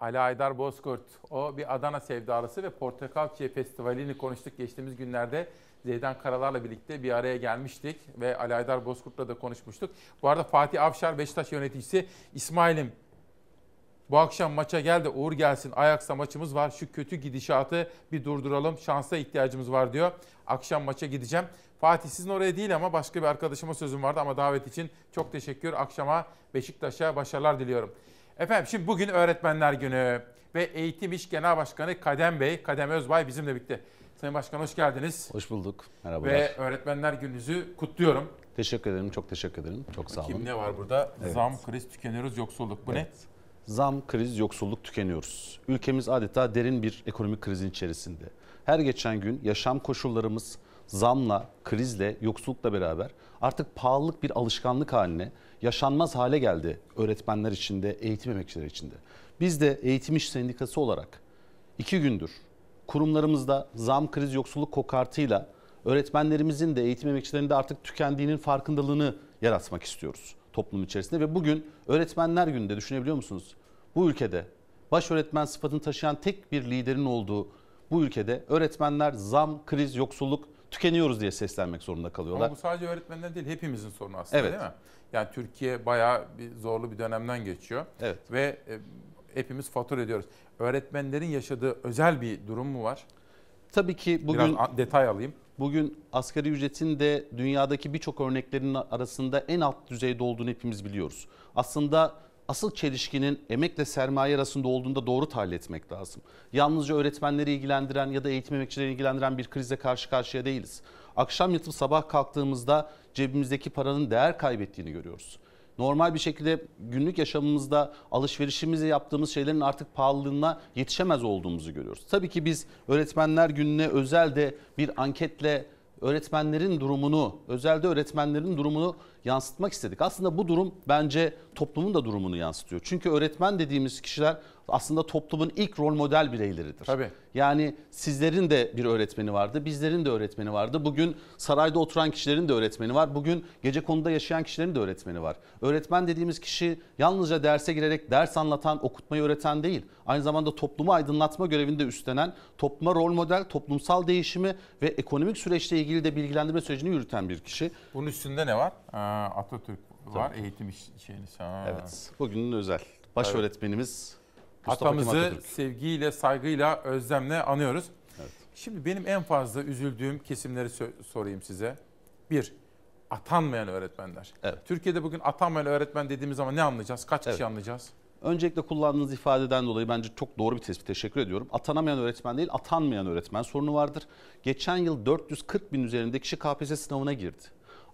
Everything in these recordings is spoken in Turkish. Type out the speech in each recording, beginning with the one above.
Ali Aydar Bozkurt. O bir Adana sevdalısı ve Portakal Çiğ Festivali'ni konuştuk geçtiğimiz günlerde. Zeydan Karalar'la birlikte bir araya gelmiştik ve Ali Aydar Bozkurt'la da konuşmuştuk. Bu arada Fatih Avşar Beşiktaş yöneticisi İsmail'im bu akşam maça gel de Uğur gelsin. Ayaksa maçımız var. Şu kötü gidişatı bir durduralım. Şansa ihtiyacımız var diyor. Akşam maça gideceğim. Fatih sizin oraya değil ama başka bir arkadaşıma sözüm vardı ama davet için çok teşekkür. Akşama Beşiktaş'a başarılar diliyorum. Efendim şimdi bugün Öğretmenler Günü ve Eğitim İş Genel Başkanı Kadem Bey, Kadem Özbay bizimle birlikte. Sayın Başkan hoş geldiniz. Hoş bulduk. Merhabalar. Ve Öğretmenler Gününüzü kutluyorum. Teşekkür ederim, çok teşekkür ederim. Çok sağ olun. Kim ne var burada? Evet. Zam, kriz, tükeniyoruz, yoksulluk. Bu evet. ne? Zam, kriz, yoksulluk, tükeniyoruz. Ülkemiz adeta derin bir ekonomik krizin içerisinde. Her geçen gün yaşam koşullarımız, zamla, krizle, yoksullukla beraber artık pahalılık bir alışkanlık haline, yaşanmaz hale geldi öğretmenler içinde, eğitim emekçileri içinde. Biz de Eğitim iş Sendikası olarak iki gündür kurumlarımızda zam, kriz, yoksulluk kokartıyla öğretmenlerimizin de eğitim emekçilerinin de artık tükendiğinin farkındalığını yaratmak istiyoruz toplum içerisinde. Ve bugün Öğretmenler Günü'nde düşünebiliyor musunuz? Bu ülkede baş öğretmen sıfatını taşıyan tek bir liderin olduğu bu ülkede öğretmenler zam, kriz, yoksulluk tükeniyoruz diye seslenmek zorunda kalıyorlar. Ama bu sadece öğretmenler değil hepimizin sorunu aslında evet. değil mi? Yani Türkiye bayağı bir zorlu bir dönemden geçiyor. Evet. Ve e, hepimiz fatura ediyoruz. Öğretmenlerin yaşadığı özel bir durum mu var? Tabii ki bugün... Biraz detay alayım. Bugün asgari ücretin de dünyadaki birçok örneklerin arasında en alt düzeyde olduğunu hepimiz biliyoruz. Aslında asıl çelişkinin emekle sermaye arasında olduğunda doğru tahlil etmek lazım. Yalnızca öğretmenleri ilgilendiren ya da eğitim emekçilerini ilgilendiren bir krize karşı karşıya değiliz. Akşam yatıp sabah kalktığımızda cebimizdeki paranın değer kaybettiğini görüyoruz. Normal bir şekilde günlük yaşamımızda alışverişimizi yaptığımız şeylerin artık pahalılığına yetişemez olduğumuzu görüyoruz. Tabii ki biz öğretmenler gününe özel de bir anketle öğretmenlerin durumunu, özelde öğretmenlerin durumunu yansıtmak istedik. Aslında bu durum bence toplumun da durumunu yansıtıyor. Çünkü öğretmen dediğimiz kişiler aslında toplumun ilk rol model bireyleridir. Tabii. Yani sizlerin de bir öğretmeni vardı, bizlerin de öğretmeni vardı. Bugün sarayda oturan kişilerin de öğretmeni var. Bugün gece konuda yaşayan kişilerin de öğretmeni var. Öğretmen dediğimiz kişi yalnızca derse girerek ders anlatan, okutmayı öğreten değil. Aynı zamanda toplumu aydınlatma görevinde üstlenen, topluma rol model, toplumsal değişimi ve ekonomik süreçle ilgili de bilgilendirme sürecini yürüten bir kişi. Bunun üstünde ne var? Aa ee, ee, Atatürk var Tabii. eğitim şeyiniz. Ha. Evet. Bugünün özel. Baş evet. öğretmenimiz Mustafa Atamızı sevgiyle, saygıyla, özlemle anıyoruz. Evet. Şimdi benim en fazla üzüldüğüm kesimleri sorayım size. Bir, atanmayan öğretmenler. Evet. Türkiye'de bugün atanmayan öğretmen dediğimiz zaman ne anlayacağız? Kaç evet. kişi anlayacağız? Öncelikle kullandığınız ifadeden dolayı bence çok doğru bir tespit. Teşekkür ediyorum. Atanamayan öğretmen değil, atanmayan öğretmen sorunu vardır. Geçen yıl 440 bin üzerinde kişi KPSS sınavına girdi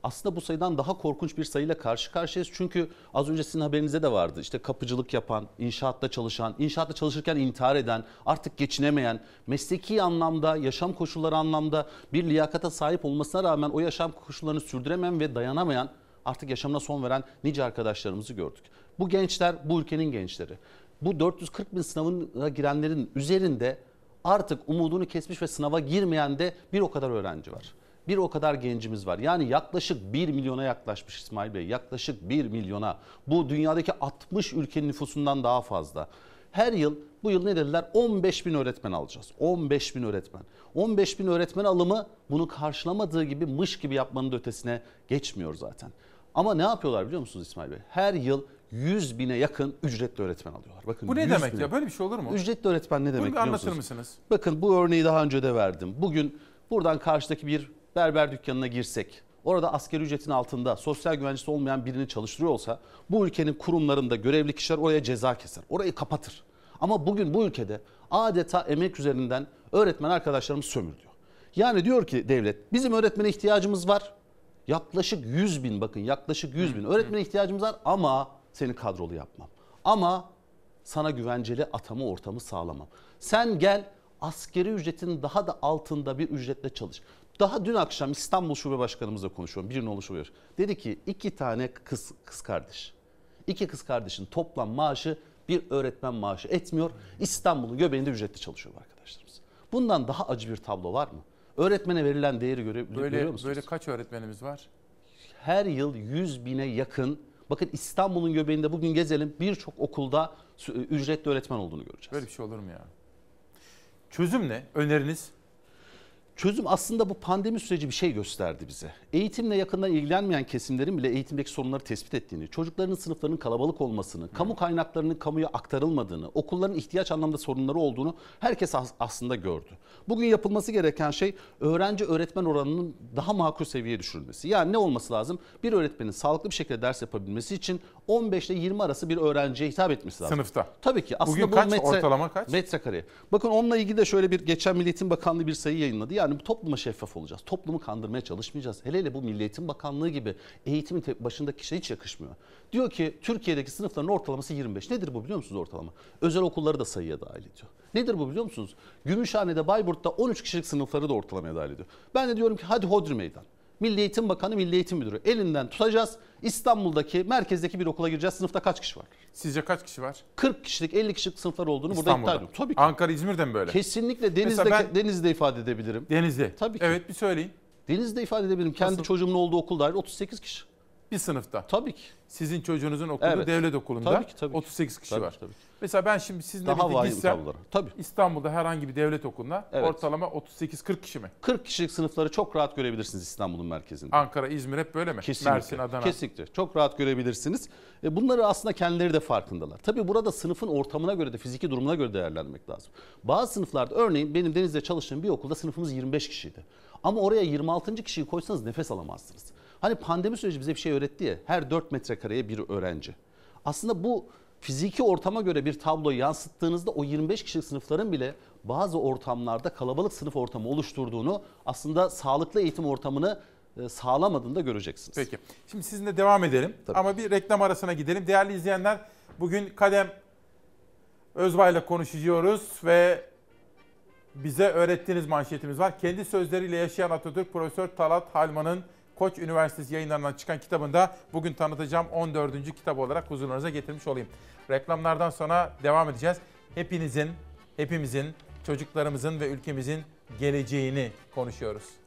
aslında bu sayıdan daha korkunç bir sayıyla karşı karşıyayız. Çünkü az önce sizin haberinize de vardı. İşte kapıcılık yapan, inşaatta çalışan, inşaatta çalışırken intihar eden, artık geçinemeyen, mesleki anlamda, yaşam koşulları anlamda bir liyakata sahip olmasına rağmen o yaşam koşullarını sürdüremeyen ve dayanamayan, artık yaşamına son veren nice arkadaşlarımızı gördük. Bu gençler bu ülkenin gençleri. Bu 440 bin sınavına girenlerin üzerinde artık umudunu kesmiş ve sınava girmeyen de bir o kadar öğrenci var bir o kadar gencimiz var. Yani yaklaşık 1 milyona yaklaşmış İsmail Bey. Yaklaşık 1 milyona. Bu dünyadaki 60 ülkenin nüfusundan daha fazla. Her yıl bu yıl ne dediler? 15 bin öğretmen alacağız. 15 bin öğretmen. 15 bin öğretmen alımı bunu karşılamadığı gibi mış gibi yapmanın ötesine geçmiyor zaten. Ama ne yapıyorlar biliyor musunuz İsmail Bey? Her yıl 100 bine yakın ücretli öğretmen alıyorlar. Bakın Bu ne demek bine. ya? Böyle bir şey olur mu? Ücretli öğretmen ne demek Bunu bir anlatır mısınız? Bakın bu örneği daha önce de verdim. Bugün buradan karşıdaki bir berber dükkanına girsek, orada asker ücretin altında sosyal güvencesi olmayan birini çalıştırıyor olsa bu ülkenin kurumlarında görevli kişiler oraya ceza keser. Orayı kapatır. Ama bugün bu ülkede adeta emek üzerinden öğretmen arkadaşlarımız sömürülüyor. Yani diyor ki devlet bizim öğretmene ihtiyacımız var. Yaklaşık 100 bin bakın yaklaşık 100 bin öğretmene ihtiyacımız var ama seni kadrolu yapmam. Ama sana güvenceli atama ortamı sağlamam. Sen gel askeri ücretin daha da altında bir ücretle çalış. Daha dün akşam İstanbul Şube Başkanımızla konuşuyorum. Bir nolu şube. Dedi ki iki tane kız, kız kardeş. İki kız kardeşin toplam maaşı bir öğretmen maaşı etmiyor. İstanbul'un göbeğinde ücretli çalışıyor arkadaşlarımız. Bundan daha acı bir tablo var mı? Öğretmene verilen değeri göre, böyle, görüyor musunuz? Böyle kaç öğretmenimiz var? Her yıl 100 bine yakın. Bakın İstanbul'un göbeğinde bugün gezelim birçok okulda ücretli öğretmen olduğunu göreceğiz. Böyle bir şey olur mu ya? Çözüm ne? Öneriniz? Çözüm aslında bu pandemi süreci bir şey gösterdi bize. Eğitimle yakından ilgilenmeyen kesimlerin bile eğitimdeki sorunları tespit ettiğini, çocukların sınıflarının kalabalık olmasını, hmm. kamu kaynaklarının kamuya aktarılmadığını, okulların ihtiyaç anlamda sorunları olduğunu herkes aslında gördü. Bugün yapılması gereken şey öğrenci öğretmen oranının daha makul seviyeye düşürülmesi. Yani ne olması lazım? Bir öğretmenin sağlıklı bir şekilde ders yapabilmesi için 15 ile 20 arası bir öğrenciye hitap etmesi lazım. Sınıfta. Tabii ki. Aslında Bugün bu kaç metre, ortalama kaç? Metrekare. Bakın onunla ilgili de şöyle bir geçen Milli Eğitim Bakanlığı bir sayı yayınladı. Yani bu topluma şeffaf olacağız. Toplumu kandırmaya çalışmayacağız. Hele hele bu Milli Eğitim Bakanlığı gibi eğitimin başındaki kişiye hiç yakışmıyor. Diyor ki Türkiye'deki sınıfların ortalaması 25. Nedir bu biliyor musunuz ortalama? Özel okulları da sayıya dahil ediyor. Nedir bu biliyor musunuz? Gümüşhane'de, Bayburt'ta 13 kişilik sınıfları da ortalamaya dahil ediyor. Ben de diyorum ki hadi hodri meydan. Milli Eğitim Bakanı, Milli Eğitim Müdürü elinden tutacağız. İstanbul'daki merkezdeki bir okula gireceğiz. Sınıfta kaç kişi var? Sizce kaç kişi var? 40 kişilik, 50 kişilik sınıflar olduğunu burada İstanbul'da. iddia ediyorum. Tabii ki. Ankara, İzmir'de mi böyle? Kesinlikle Deniz'de ben- Deniz'de ifade edebilirim. Denizli. Tabii ki. Evet bir söyleyin. Deniz'de ifade edebilirim. Kendi çocuğumun olduğu okul 38 kişi. Bir sınıfta. Tabii ki. Sizin çocuğunuzun okuduğu Evet. devlet okulunda Tabii ki, tabii ki. 38 kişi Tabii var. tabii ki. Mesela ben şimdi sizinle Daha birlikte gitsem Tabii. İstanbul'da herhangi bir devlet okuluna evet. ortalama 38-40 kişi mi? 40 kişilik sınıfları çok rahat görebilirsiniz İstanbul'un merkezinde. Ankara, İzmir hep böyle mi? Kesinlikle. Mersin, Adana. Kesinlikle. Çok rahat görebilirsiniz. E, bunları aslında kendileri de farkındalar. Tabii burada sınıfın ortamına göre de fiziki durumuna göre değerlendirmek lazım. Bazı sınıflarda örneğin benim Deniz'de çalıştığım bir okulda sınıfımız 25 kişiydi. Ama oraya 26. kişiyi koysanız nefes alamazsınız. Hani pandemi süreci bize bir şey öğretti ya her 4 metrekareye bir öğrenci. Aslında bu fiziki ortama göre bir tabloyu yansıttığınızda o 25 kişilik sınıfların bile bazı ortamlarda kalabalık sınıf ortamı oluşturduğunu aslında sağlıklı eğitim ortamını e, sağlamadığını da göreceksiniz. Peki. Şimdi sizinle devam edelim Tabii. ama bir reklam arasına gidelim. Değerli izleyenler bugün Kadem Özbay'la konuşuyoruz ve bize öğrettiğiniz manşetimiz var. Kendi sözleriyle yaşayan Atatürk Profesör Talat Halman'ın Koç Üniversitesi yayınlarından çıkan kitabında bugün tanıtacağım 14. kitap olarak huzurlarınıza getirmiş olayım. Reklamlardan sonra devam edeceğiz. Hepinizin, hepimizin, çocuklarımızın ve ülkemizin geleceğini konuşuyoruz.